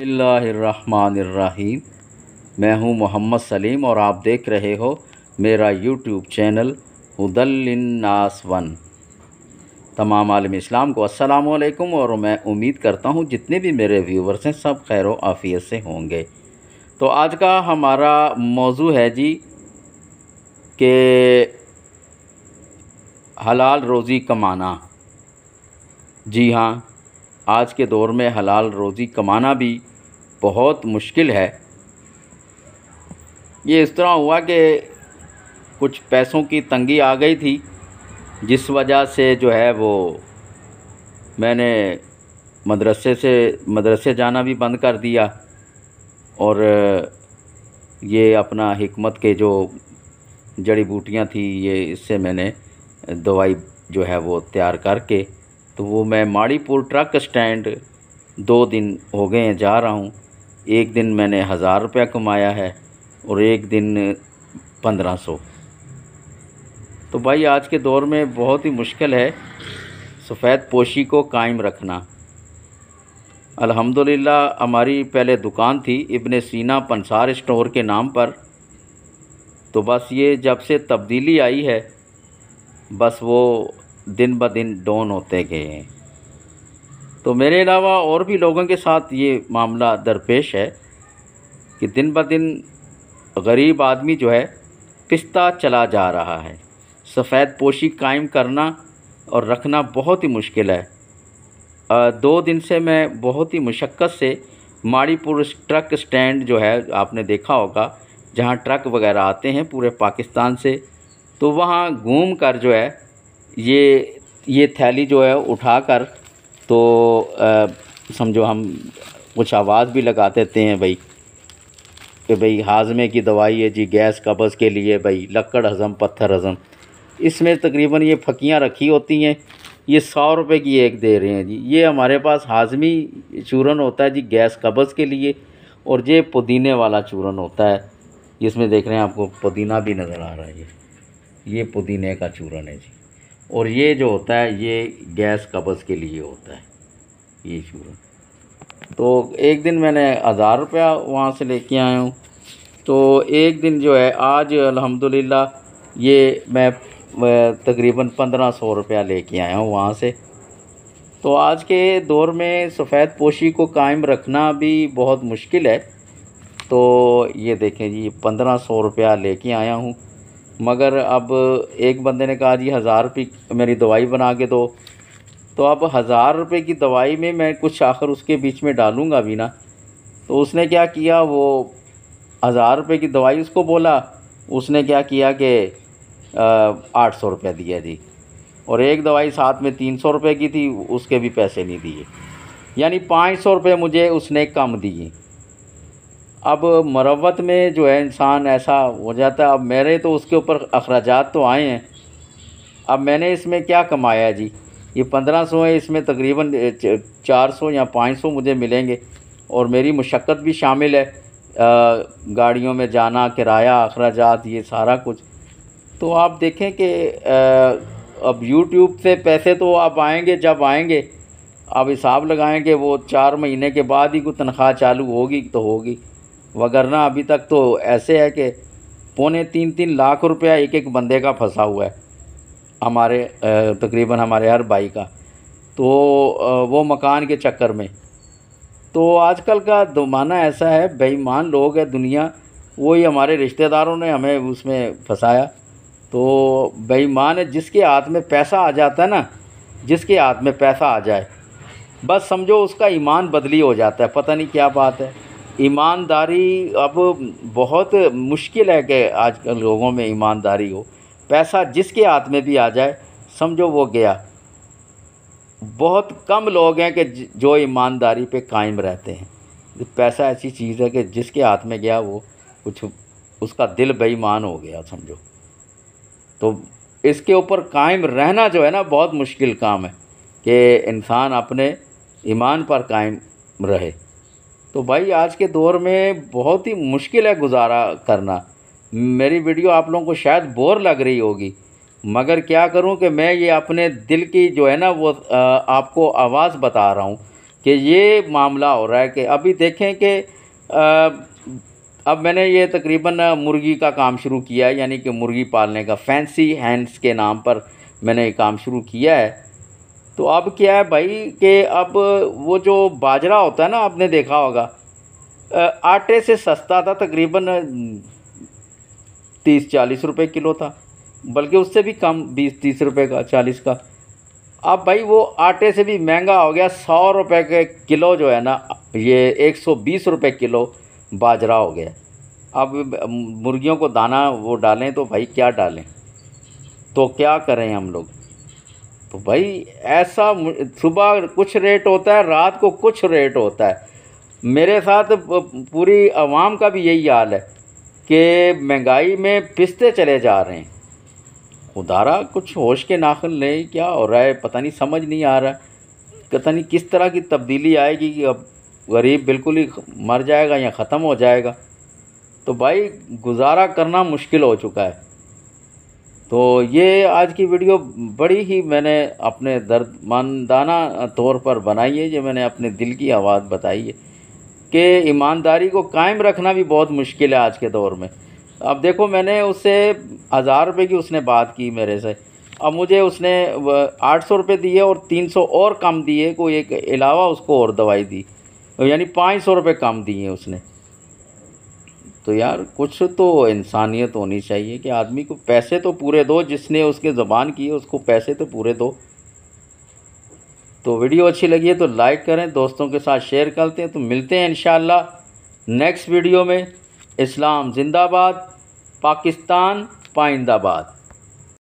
बसमिल्लाम मैं हूं मोहम्मद सलीम और आप देख रहे हो मेरा यूट्यूब चैनल हुदलनास वन तमाम आलम इस्लाम को असलम और मैं उम्मीद करता हूं जितने भी मेरे व्यूवर्स हैं सब खैर आफ़ियत से होंगे तो आज का हमारा मौजू है जी के हलाल रोज़ी कमाना जी हाँ आज के दौर में हलाल रोज़ी कमाना भी बहुत मुश्किल है ये इस तरह हुआ कि कुछ पैसों की तंगी आ गई थी जिस वजह से जो है वो मैंने मदरसे से मदरसे जाना भी बंद कर दिया और ये अपना हमत के जो जड़ी बूटियाँ थी ये इससे मैंने दवाई जो है वो तैयार करके तो वो मैं माड़ीपुर ट्रक स्टैंड दो दिन हो गए हैं जा रहा हूँ एक दिन मैंने हज़ार रुपया कमाया है और एक दिन पंद्रह सौ तो भाई आज के दौर में बहुत ही मुश्किल है सफ़ेद पोशी को कायम रखना अल्हम्दुलिल्लाह हमारी पहले दुकान थी इब्ने सीना पंसार स्टोर के नाम पर तो बस ये जब से तब्दीली आई है बस वो दिन ब दिन डाउन होते गए हैं तो मेरे अलावा और भी लोगों के साथ ये मामला दरपेश है कि दिन ब दिन गरीब आदमी जो है पिस्ता चला जा रहा है सफ़ेद पोशी कायम करना और रखना बहुत ही मुश्किल है दो दिन से मैं बहुत ही मशक्क़त से माड़ीपुर ट्रक स्टैंड जो है आपने देखा होगा जहाँ ट्रक वगैरह आते हैं पूरे पाकिस्तान से तो वहाँ घूम कर जो है ये ये थैली जो है उठा कर तो समझो हम कुछ आवाज़ भी लगा देते हैं भाई कि भाई हाजमे की दवाई है जी गैस कब्ज़ के लिए भाई लकड़ हज़म पत्थर हज़म इसमें तकरीबन ये फकियाँ रखी होती हैं ये सौ रुपए की एक दे रहे हैं जी ये हमारे पास हाजमी चूरन होता है जी गैस कब्ज़ के लिए और ये पुदीने वाला चूरन होता है इसमें देख रहे हैं आपको पुदीना भी नज़र आ रहा है ये ये पुदीने का चूरन है जी और ये जो होता है ये गैस कब्ज़ के लिए होता है ये शूरा तो एक दिन मैंने हज़ार रुपया वहाँ से लेके आया हूँ तो एक दिन जो है आज अल्हम्दुलिल्लाह ये मैं तकरीबन पंद्रह सौ रुपया लेके आया हूँ वहाँ से तो आज के दौर में सफ़ेद पोशी को कायम रखना भी बहुत मुश्किल है तो ये देखें जी पंद्रह सौ रुपया लेके आया हूँ मगर अब एक बंदे ने कहा जी हज़ार रुपये मेरी दवाई बना के दो तो अब हज़ार रुपये की दवाई में मैं कुछ आखिर उसके बीच में डालूँगा भी ना तो उसने क्या किया वो हज़ार रुपये की दवाई उसको बोला उसने क्या किया कि आठ सौ रुपये दिया जी और एक दवाई साथ में तीन सौ रुपये की थी उसके भी पैसे नहीं दिए यानी पाँच सौ रुपये मुझे उसने कम दिए अब मरवत में जो है इंसान ऐसा हो जाता है अब मेरे तो उसके ऊपर अखराज तो आए हैं अब मैंने इसमें क्या कमाया जी ये पंद्रह सौ है इसमें तकरीबन चार सौ या पाँच सौ मुझे मिलेंगे और मेरी मशक्क़त भी शामिल है गाड़ियों में जाना किराया अखराज ये सारा कुछ तो आप देखें कि अब यूट्यूब से पैसे तो आप आएँगे जब आएँगे आप हिसाब लगाएँगे वो चार महीने के बाद ही कोई तनख्वाह चालू होगी तो होगी वगरना अभी तक तो ऐसे है कि पौने तीन तीन लाख रुपया एक एक बंदे का फंसा हुआ है हमारे तकरीबन हमारे हर भाई का तो वो मकान के चक्कर में तो आजकल का दुमाना ऐसा है बेईमान लोग है दुनिया वही हमारे रिश्तेदारों ने हमें उसमें फंसाया तो बेईमान है जिसके हाथ में पैसा आ जाता है ना जिसके हाथ में पैसा आ जाए बस समझो उसका ईमान बदली हो जाता है पता नहीं क्या बात है ईमानदारी अब बहुत मुश्किल है कि आजकल लोगों में ईमानदारी हो पैसा जिसके हाथ में भी आ जाए समझो वो गया बहुत कम लोग हैं कि जो ईमानदारी पे कायम रहते हैं पैसा ऐसी चीज़ है कि जिसके हाथ में गया वो कुछ उसका दिल बेईमान हो गया समझो तो इसके ऊपर कायम रहना जो है ना बहुत मुश्किल काम है कि इंसान अपने ईमान पर कायम रहे तो भाई आज के दौर में बहुत ही मुश्किल है गुजारा करना मेरी वीडियो आप लोगों को शायद बोर लग रही होगी मगर क्या करूं कि मैं ये अपने दिल की जो है ना वो आपको आवाज़ बता रहा हूं कि ये मामला हो रहा है कि अभी देखें कि अब मैंने ये तकरीबन मुर्गी का काम शुरू किया है यानी कि मुर्गी पालने का फैंसी हैंड्स के नाम पर मैंने ये काम शुरू किया है तो अब क्या है भाई कि अब वो जो बाजरा होता है ना आपने देखा होगा आटे से सस्ता था तकरीबन तीस चालीस रुपए किलो था बल्कि उससे भी कम बीस तीस रुपए का चालीस का अब भाई वो आटे से भी महंगा हो गया सौ रुपए के किलो जो है ना ये एक सौ बीस रुपये किलो बाजरा हो गया अब मुर्गियों को दाना वो डालें तो भाई क्या डालें तो क्या करें हम लोग तो भाई ऐसा सुबह कुछ रेट होता है रात को कुछ रेट होता है मेरे साथ पूरी आवाम का भी यही हाल है कि महंगाई में पिसते चले जा रहे हैं उदारा कुछ होश के नाखिल नहीं क्या हो रहा है पता नहीं समझ नहीं आ रहा पता नहीं किस तरह की तब्दीली आएगी कि अब गरीब बिल्कुल ही मर जाएगा या ख़त्म हो जाएगा तो भाई गुजारा करना मुश्किल हो चुका है तो ये आज की वीडियो बड़ी ही मैंने अपने दर्द मंदाना तौर पर बनाई है जो मैंने अपने दिल की आवाज़ बताई है कि ईमानदारी को कायम रखना भी बहुत मुश्किल है आज के दौर में अब देखो मैंने उससे हज़ार रुपये की उसने बात की मेरे से अब मुझे उसने आठ सौ रुपये दिए और तीन सौ और कम दिए कोई एक अलावा उसको और दवाई दी यानी पाँच सौ रुपये कम दिए उसने तो यार कुछ तो इंसानियत होनी चाहिए कि आदमी को पैसे तो पूरे दो जिसने उसके ज़बान किए उसको पैसे तो पूरे दो तो वीडियो अच्छी लगी है तो लाइक करें दोस्तों के साथ शेयर करते हैं तो मिलते हैं इन नेक्स्ट वीडियो में इस्लाम जिंदाबाद पाकिस्तान पाइंदाबाद